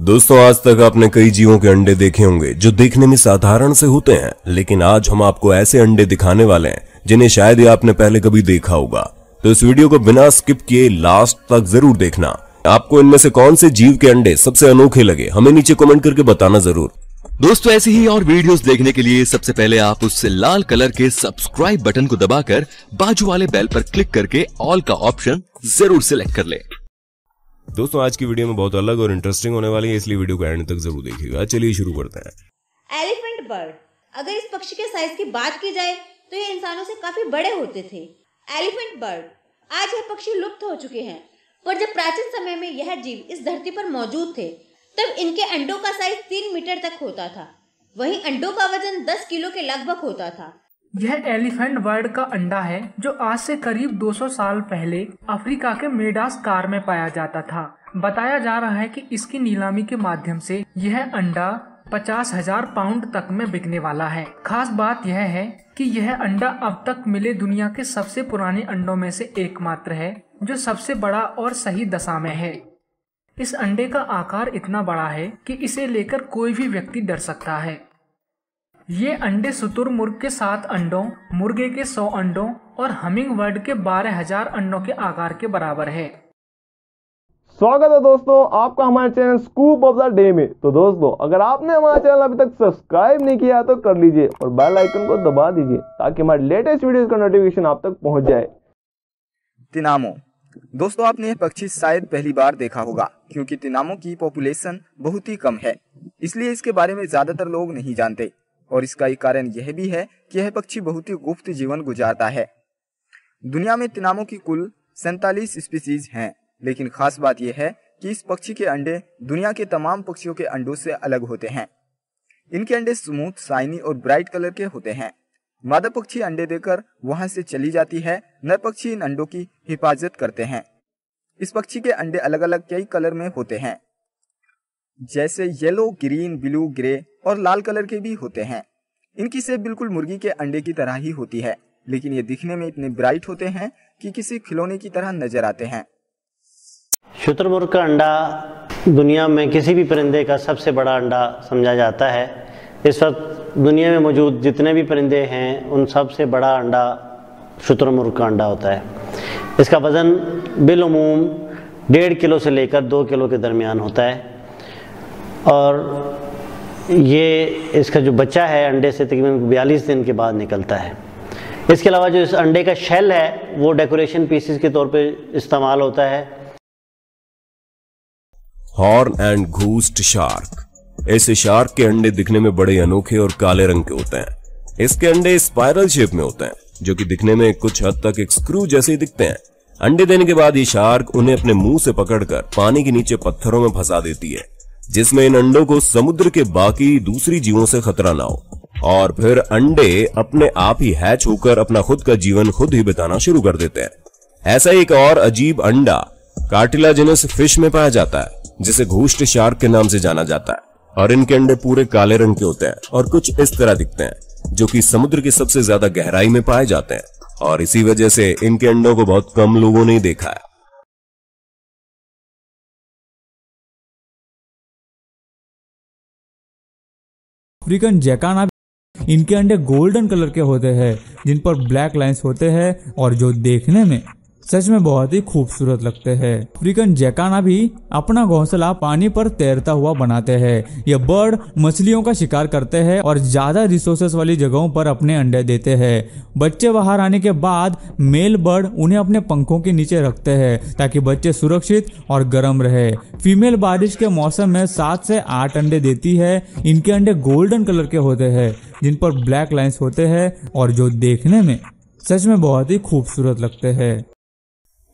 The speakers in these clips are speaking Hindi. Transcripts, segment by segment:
दोस्तों आज तक आपने कई जीवों के अंडे देखे होंगे जो देखने में साधारण से होते हैं लेकिन आज हम आपको ऐसे अंडे दिखाने वाले हैं जिन्हें शायद ही आपने पहले कभी देखा होगा तो इस वीडियो को बिना स्किप किए लास्ट तक जरूर देखना आपको इनमें से कौन से जीव के अंडे सबसे अनोखे लगे हमें नीचे कॉमेंट करके बताना जरूर दोस्तों ऐसी ही और वीडियोस देखने के लिए सबसे पहले आप उस लाल कलर के सब्सक्राइब बटन को दबाकर बाजू वाले बेल पर क्लिक करके ऑल का ऑप्शन जरूर सिलेक्ट कर ले दोस्तों आज की वीडियो में बहुत अलग और इंटरेस्टिंग होने वाली है इसलिए वीडियो को एंड तक जरूर देखिएगा चलिए शुरू करते हैं एलिफेंट बर्ड अगर इस पक्षी के साइज की बात की जाए तो ये इंसानों से काफी बड़े होते थे एलिफेंट बर्ड आज यह पक्षी लुप्त हो चुके हैं पर जब प्राचीन समय में यह जीव इस धरती पर मौजूद थे तब इनके अंडों का साइज तीन मीटर तक होता था वहीं अंडों का वजन दस किलो के लगभग होता था यह एलिफेंट वर्ड का अंडा है जो आज से करीब 200 साल पहले अफ्रीका के मेडास कार में पाया जाता था बताया जा रहा है कि इसकी नीलामी के माध्यम से यह अंडा पचास हजार पाउंड तक में बिकने वाला है खास बात यह है कि यह अंडा अब तक मिले दुनिया के सबसे पुराने अंडों में से एकमात्र है जो सबसे बड़ा और सही दशा में है इस अंडे का आकार इतना बड़ा है कि इसे लेकर कोई भी व्यक्ति डर सकता है ये अंडे शुतुरमुर्ग के सात अंडों मुर्गे के सौ अंडों और हमिंग वर्ड के बारह हजार अंडों के आकार के बराबर है स्वागत है दोस्तों आपका हमारे channel scoop of the day में तो दोस्तों अगर आपने हमारा चैनल अभी तक सब्सक्राइब नहीं किया तो कर लीजिए और बेल आइकन को दबा दीजिए ताकि हमारे लेटेस्ट वीडियोस का नोटिफिकेशन आप तक पहुंच जाए तिनामो दोस्तों आपने यह पक्षी शायद पहली बार देखा होगा क्योंकि तिनामो की पॉपुलेशन बहुत ही कम है इसलिए इसके बारे में ज्यादातर लोग नहीं जानते और इसका एक कारण यह भी है कि यह पक्षी बहुत ही गुप्त जीवन गुजारता है दुनिया में तिनामों की कुल सैतालीस स्पीसीज हैं लेकिन खास बात यह है कि इस पक्षी के अंडे दुनिया के तमाम पक्षियों के अंडों से अलग होते हैं इनके अंडे स्मूथ साइनी और ब्राइट कलर के होते हैं मादा पक्षी अंडे देकर वहां से चली जाती है नर पक्षी इन अंडों की हिफाजत करते हैं इस पक्षी के अंडे अलग अलग कई कलर में होते हैं जैसे येलो ग्रीन ब्लू ग्रे और लाल कलर के भी होते हैं इनकी सेब बिल्कुल मुर्गी के अंडे की तरह ही होती है लेकिन ये दिखने में इतने ब्राइट होते हैं कि किसी खिलौने की तरह नजर आते हैं शुतुरमुर्ग का अंडा दुनिया में किसी भी परिंदे का सबसे बड़ा अंडा समझा जाता है इस वक्त दुनिया में मौजूद जितने भी परिंदे हैं उन सबसे बड़ा अंडा शुतुरमुर्ग का अंडा होता है इसका वज़न बिलूम डेढ़ किलो से लेकर दो किलो के दरमियान होता है और ये इसका जो बच्चा है अंडे से तकरीबन बयालीस दिन के बाद निकलता है इसके अलावा जो इस अंडे का शेल है वो डेकोरेशन पीसेस के तौर पे इस्तेमाल होता है हॉर्न एंड घूस्ट शार्क इस शार्क के अंडे दिखने में बड़े अनोखे और काले रंग के होते हैं इसके अंडे स्पाइरल शेप में होते हैं जो कि दिखने में कुछ हद तक एक स्क्रू जैसे ही दिखते हैं अंडे देने के बाद ये शार्क उन्हें अपने मुंह से पकड़कर पानी के नीचे पत्थरों में फंसा देती है जिसमें इन अंडों को समुद्र के बाकी दूसरी जीवों से खतरा ना हो और फिर अंडे अपने आप ही हैच होकर अपना खुद का जीवन खुद ही बिताना शुरू कर देते हैं ऐसा एक और अजीब अंडा कार्टिलाजिनस फिश में पाया जाता है जिसे घूष्ट शार्क के नाम से जाना जाता है और इनके अंडे पूरे काले रंग के होते हैं और कुछ इस तरह दिखते हैं जो कि समुद्र की सबसे ज्यादा गहराई में पाए जाते हैं और इसी वजह से इनके अंडों को बहुत कम लोगों ने देखा है अफ्रीकन जैकाना इनके अंडे गोल्डन कलर के होते हैं जिन पर ब्लैक लाइंस होते हैं और जो देखने में सच में बहुत ही खूबसूरत लगते हैं अफ्रीकन जैकाना भी अपना घोंसला पानी पर तैरता हुआ बनाते हैं यह बर्ड मछलियों का शिकार करते हैं और ज्यादा रिसोर्सेस वाली जगहों पर अपने अंडे देते हैं बच्चे बाहर आने के बाद मेल बर्ड उन्हें अपने पंखों के नीचे रखते हैं ताकि बच्चे सुरक्षित और गर्म रहे फीमेल बारिश के मौसम में सात से आठ अंडे देती है इनके अंडे गोल्डन कलर के होते हैं जिन पर ब्लैक लाइन्स होते हैं और जो देखने में सच में बहुत ही खूबसूरत लगते हैं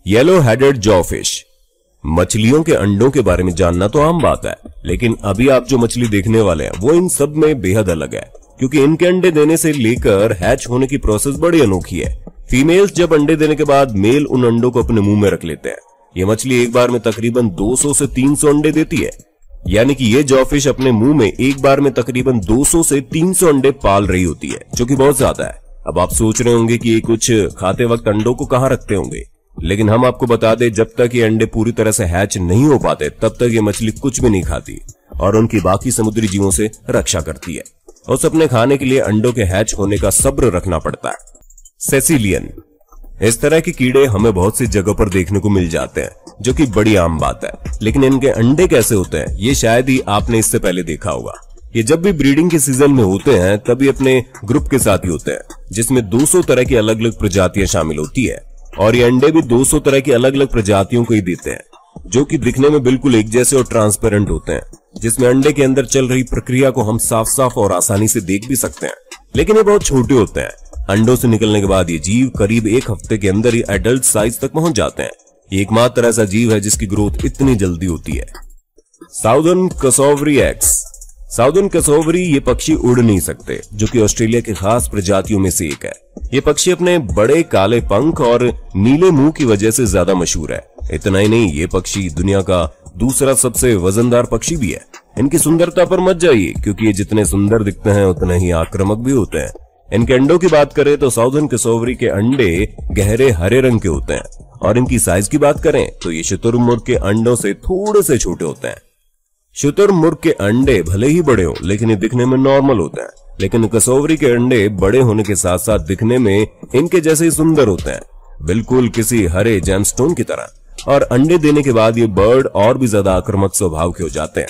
येलो हेडेड जॉफिश मछलियों के अंडों के बारे में जानना तो आम बात है लेकिन अभी आप जो मछली देखने वाले हैं वो इन सब में बेहद अलग है क्योंकि इनके अंडे देने से लेकर हैच होने की प्रोसेस बड़ी अनोखी है फीमेल्स जब अंडे देने के बाद मेल उन अंडों को अपने मुंह में रख लेते हैं ये मछली एक बार में तकरीबन 200 से 300 अंडे देती है यानी कि ये जॉफिश अपने मुंह में एक बार में तकरीबन 200 से 300 अंडे पाल रही होती है जो कि बहुत ज्यादा है अब आप सोच रहे होंगे कि ये कुछ खाते वक्त अंडों को कहाँ रखते होंगे लेकिन हम आपको बता दें जब तक ये अंडे पूरी तरह से हैच नहीं हो पाते तब तक ये मछली कुछ भी नहीं खाती और उनकी बाकी समुद्री जीवों से रक्षा करती है उस अपने खाने के लिए अंडों के हैच होने का सब्र रखना पड़ता है सेसिलियन इस तरह के कीड़े हमें बहुत सी जगह पर देखने को मिल जाते हैं जो कि बड़ी आम बात है लेकिन इनके अंडे कैसे होते हैं ये शायद ही आपने इससे पहले देखा होगा ये जब भी ब्रीडिंग के सीजन में होते हैं तभी अपने ग्रुप के साथ ही होते हैं जिसमें 200 तरह की अलग अलग प्रजातियां शामिल होती है और ये अंडे भी 200 तरह की अलग अलग प्रजातियों को ही देते हैं जो कि दिखने में बिल्कुल एक जैसे और ट्रांसपेरेंट होते हैं जिसमें अंडे के अंदर चल रही प्रक्रिया को हम साफ साफ और आसानी से देख भी सकते हैं लेकिन ये बहुत छोटे होते हैं अंडों से निकलने के बाद ये जीव करीब एक हफ्ते के अंदर ही एडल्ट साइज तक पहुंच जाते हैं एकमात्र ऐसा जीव है जिसकी ग्रोथ इतनी जल्दी होती है साउदर्न कसोवरी एक्स साउदन कसोवरी ये पक्षी उड़ नहीं सकते जो कि ऑस्ट्रेलिया की खास प्रजातियों में से एक है ये पक्षी अपने बड़े काले पंख और नीले मुंह की वजह से ज्यादा मशहूर है इतना ही नहीं ये पक्षी दुनिया का दूसरा सबसे वजनदार पक्षी भी है इनकी सुंदरता पर मत जाइए क्योंकि ये जितने सुंदर दिखते हैं उतने ही आक्रमक भी होते हैं इनके अंडों की बात करें तो साउदन कसोवरी के अंडे गहरे हरे रंग के होते हैं और इनकी साइज की बात करें तो ये शतुरमुर्ग के अंडों से थोड़े से छोटे होते हैं शुतुरमुर्ग के अंडे भले ही बड़े हो लेकिन ये दिखने में नॉर्मल होते हैं लेकिन कसोवरी के अंडे बड़े होने के साथ साथ दिखने में इनके जैसे ही सुंदर होते हैं बिल्कुल किसी हरे जेमस्टोन की तरह और अंडे देने के बाद ये बर्ड और भी ज्यादा आक्रमक स्वभाव के हो जाते हैं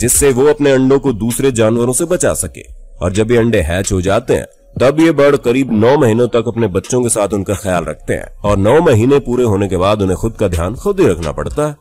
जिससे वो अपने अंडों को दूसरे जानवरों से बचा सके और जब ये अंडे हैच हो जाते हैं तब ये बर्ड करीब नौ महीनों तक अपने बच्चों के साथ उनका ख्याल रखते हैं और नौ महीने पूरे होने के बाद उन्हें खुद का ध्यान खुद ही रखना पड़ता है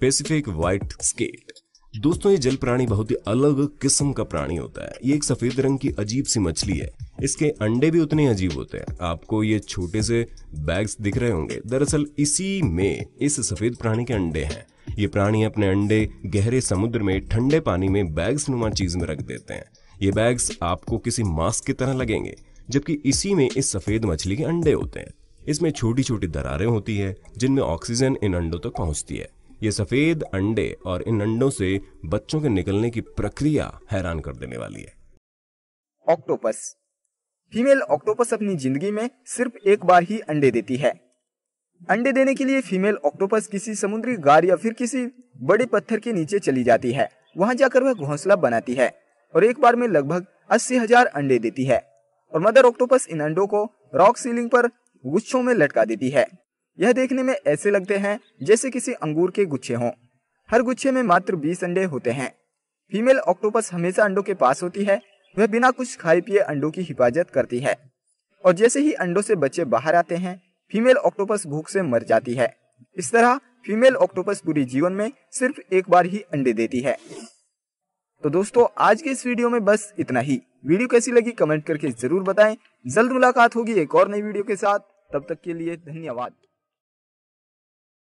पेसिफिक व्हाइट स्केट दोस्तों ये जल प्राणी बहुत ही अलग किस्म का प्राणी होता है ये एक सफेद रंग की अजीब सी मछली है इसके अंडे भी उतने अजीब होते हैं आपको ये छोटे से बैग्स दिख रहे होंगे दरअसल इसी में इस सफेद प्राणी के अंडे हैं ये प्राणी अपने अंडे गहरे समुद्र में ठंडे पानी में बैग्स नुमा चीज में रख देते हैं ये बैग्स आपको किसी मास्क की तरह लगेंगे जबकि इसी में इस सफेद मछली के अंडे होते हैं इसमें छोटी छोटी दरारें होती है जिनमें ऑक्सीजन इन अंडों तक तो पहुंचती है ये सफेद अंडे और इन अंडों से बच्चों के निकलने की प्रक्रिया हैरान कर देने वाली है ऑक्टोपस फीमेल ऑक्टोपस अपनी जिंदगी में सिर्फ एक बार ही अंडे देती है अंडे देने के लिए फीमेल ऑक्टोपस किसी समुद्री गार या फिर किसी बड़े पत्थर के नीचे चली जाती है वहां जाकर वह घोंसला बनाती है और एक बार में लगभग अस्सी हजार अंडे देती है और मदर ऑक्टोपस इन अंडों को रॉक सीलिंग पर गुच्छों में लटका देती है यह देखने में ऐसे लगते हैं जैसे किसी अंगूर के गुच्छे हों हर गुच्छे में मात्र बीस अंडे होते हैं फीमेल ऑक्टोपस हमेशा अंडों के पास होती है वह बिना कुछ खाए पिए अंडों की हिफाजत करती है और जैसे ही अंडों से बच्चे बाहर आते हैं फीमेल ऑक्टोपस भूख से मर जाती है इस तरह फीमेल ऑक्टोपस पूरी जीवन में सिर्फ एक बार ही अंडे देती है तो दोस्तों आज के इस वीडियो में बस इतना ही वीडियो कैसी लगी कमेंट करके जरूर बताएं जल्द मुलाकात होगी एक और नई वीडियो के साथ तब तक के लिए धन्यवाद